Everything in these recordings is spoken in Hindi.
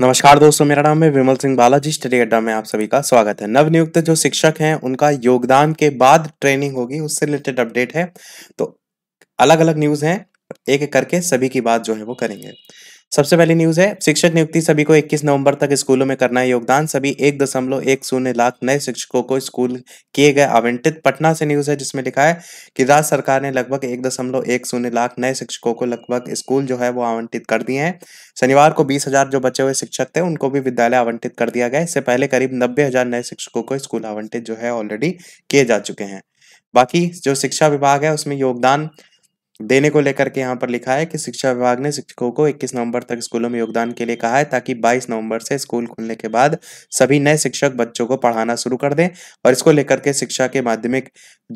नमस्कार दोस्तों मेरा नाम है विमल सिंह बालाजी स्टडी अड्डा में आप सभी का स्वागत है नवनियुक्त जो शिक्षक हैं उनका योगदान के बाद ट्रेनिंग होगी उससे रिलेटेड अपडेट है तो अलग अलग न्यूज़ हैं एक एक करके सभी की बात जो है वो करेंगे सबसे पहली न्यूज है शिक्षक नियुक्ति सभी को 21 नवंबर तक स्कूलों में करना है योगदान सभी एक दशमलव एक शून्य लाख नए शिक्षकों को स्कूल किए गए आवंटित पटना से न्यूज है जिसमें लिखा है कि राज्य सरकार ने लगभग एक दशमलव एक शून्य लाख नए शिक्षकों को लगभग स्कूल जो है वो आवंटित कर दिए हैं शनिवार को बीस जो बचे हुए शिक्षक थे उनको भी विद्यालय आवंटित कर दिया गया इससे पहले करीब नब्बे नए शिक्षकों को स्कूल आवंटित जो है ऑलरेडी किए जा चुके हैं बाकी जो शिक्षा विभाग है उसमें योगदान देने को लेकर के यहाँ पर लिखा है कि शिक्षा विभाग ने शिक्षकों को 21 नवंबर तक स्कूलों में योगदान के लिए कहा है ताकि 22 नवंबर से स्कूल खुलने के बाद सभी नए शिक्षक बच्चों को पढ़ाना शुरू कर दें और इसको लेकर के शिक्षा के माध्यमिक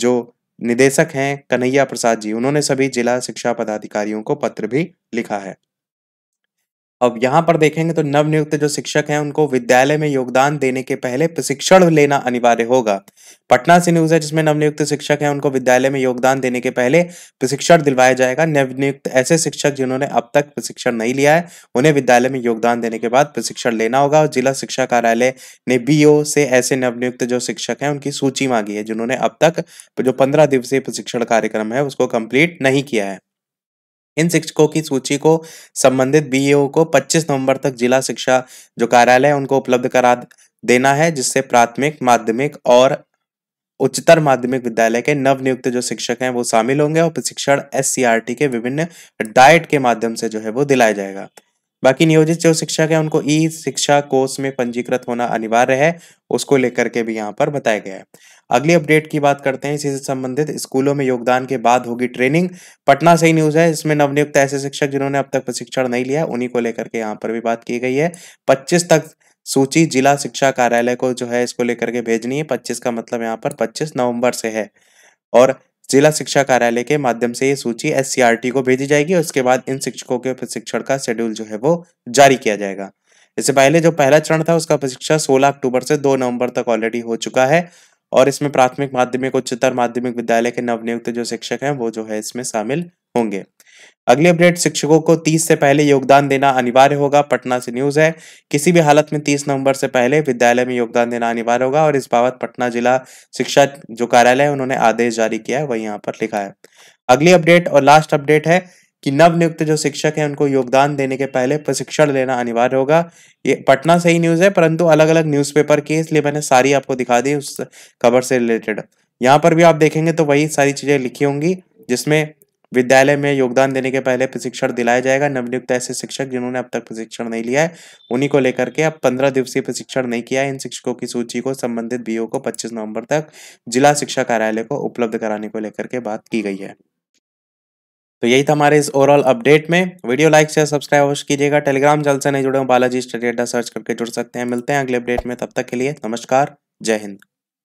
जो निदेशक हैं कन्हैया प्रसाद जी उन्होंने सभी जिला शिक्षा पदाधिकारियों को पत्र भी लिखा है अब यहाँ पर देखेंगे तो नवनियुक्त जो शिक्षक हैं उनको विद्यालय में योगदान देने के पहले प्रशिक्षण लेना अनिवार्य होगा पटना से न्यूज है जिसमें नवनियुक्त शिक्षक हैं उनको विद्यालय में योगदान देने के पहले प्रशिक्षण दिलवाया जाएगा नवनियुक्त ऐसे शिक्षक जिन्होंने अब तक प्रशिक्षण नहीं लिया है उन्हें विद्यालय में योगदान देने के बाद प्रशिक्षण लेना होगा और जिला शिक्षा कार्यालय ने बीओ से ऐसे नवनियुक्त जो शिक्षक है उनकी सूची मांगी है जिन्होंने अब तक जो पंद्रह दिवसीय प्रशिक्षण कार्यक्रम है उसको कम्प्लीट नहीं किया है इन शिक्षकों की सूची को संबंधित बीईओ को 25 नवंबर तक जिला शिक्षा जो कार्यालय है उनको उपलब्ध करा देना है जिससे प्राथमिक माध्यमिक और उच्चतर माध्यमिक विद्यालय के नवनियुक्त जो शिक्षक हैं वो शामिल होंगे और प्रशिक्षण एस के विभिन्न डाइट के माध्यम से जो है वो दिलाया जाएगा बाकी नियोजित जो शिक्षक है उनको ई शिक्षा कोर्स में पंजीकृत होना अनिवार्य है उसको लेकर के भी यहाँ पर बताया गया है अगली अपडेट की बात करते हैं इसी से संबंधित स्कूलों में योगदान के बाद होगी ट्रेनिंग पटना से ही न्यूज है इसमें नवनियुक्त ऐसे शिक्षक जिन्होंने अब तक प्रशिक्षण नहीं लिया उन्हीं को लेकर के यहाँ पर भी बात की गई है पच्चीस तक सूची जिला शिक्षा कार्यालय को जो है इसको लेकर के भेजनी है पच्चीस का मतलब यहाँ पर पच्चीस नवम्बर से है और जिला शिक्षा कार्यालय के माध्यम से ये सूची एस को भेजी जाएगी और उसके बाद इन शिक्षकों के प्रशिक्षण का शेड्यूल जो है वो जारी किया जाएगा इससे पहले जो पहला चरण था उसका प्रशिक्षण 16 अक्टूबर से 2 नवंबर तक ऑलरेडी हो चुका है और इसमें प्राथमिक माध्यमिक उच्चतर माध्यमिक विद्यालय के नवनियुक्त जो शिक्षक हैं वो जो है इसमें शामिल होंगे अगली अपडेट शिक्षकों को 30 से पहले योगदान देना अनिवार्य होगा पटना से न्यूज है किसी भी हालत में 30 नवंबर से पहले विद्यालय में योगदान देना अनिवार्य होगा और इस बाबत पटना जिला शिक्षा जो कार्यालय है उन्होंने आदेश जारी किया है वही यहाँ पर लिखा है अगली अपडेट और लास्ट अपडेट है कि नवनियुक्त जो शिक्षक हैं उनको योगदान देने के पहले प्रशिक्षण लेना अनिवार्य होगा ये पटना से ही न्यूज़ है परंतु अलग अलग न्यूज़पेपर की इसलिए मैंने सारी आपको दिखा दी उस खबर से रिलेटेड यहाँ पर भी आप देखेंगे तो वही सारी चीज़ें लिखी होंगी जिसमें विद्यालय में योगदान देने के पहले प्रशिक्षण दिलाया जाएगा नवनियुक्त ऐसे शिक्षक जिन्होंने अब तक प्रशिक्षण नहीं लिया है उन्हीं को लेकर के अब पंद्रह दिवसीय प्रशिक्षण नहीं किया है इन शिक्षकों की सूची को संबंधित बीओ को 25 नवंबर तक जिला शिक्षा कार्यालय को उपलब्ध कराने को लेकर के बात की गई है तो यही था हमारे इस ओवरऑल अपडेट में वीडियो लाइक शेयर सब्सक्राइब अवश्य कीजिएगा टेलीग्राम जल से नहीं जुड़े हो बालाजी स्टडी अड्डा सर्च करके जुड़ सकते हैं मिलते हैं अगले अपडेट में तब तक के लिए नमस्कार जय हिंद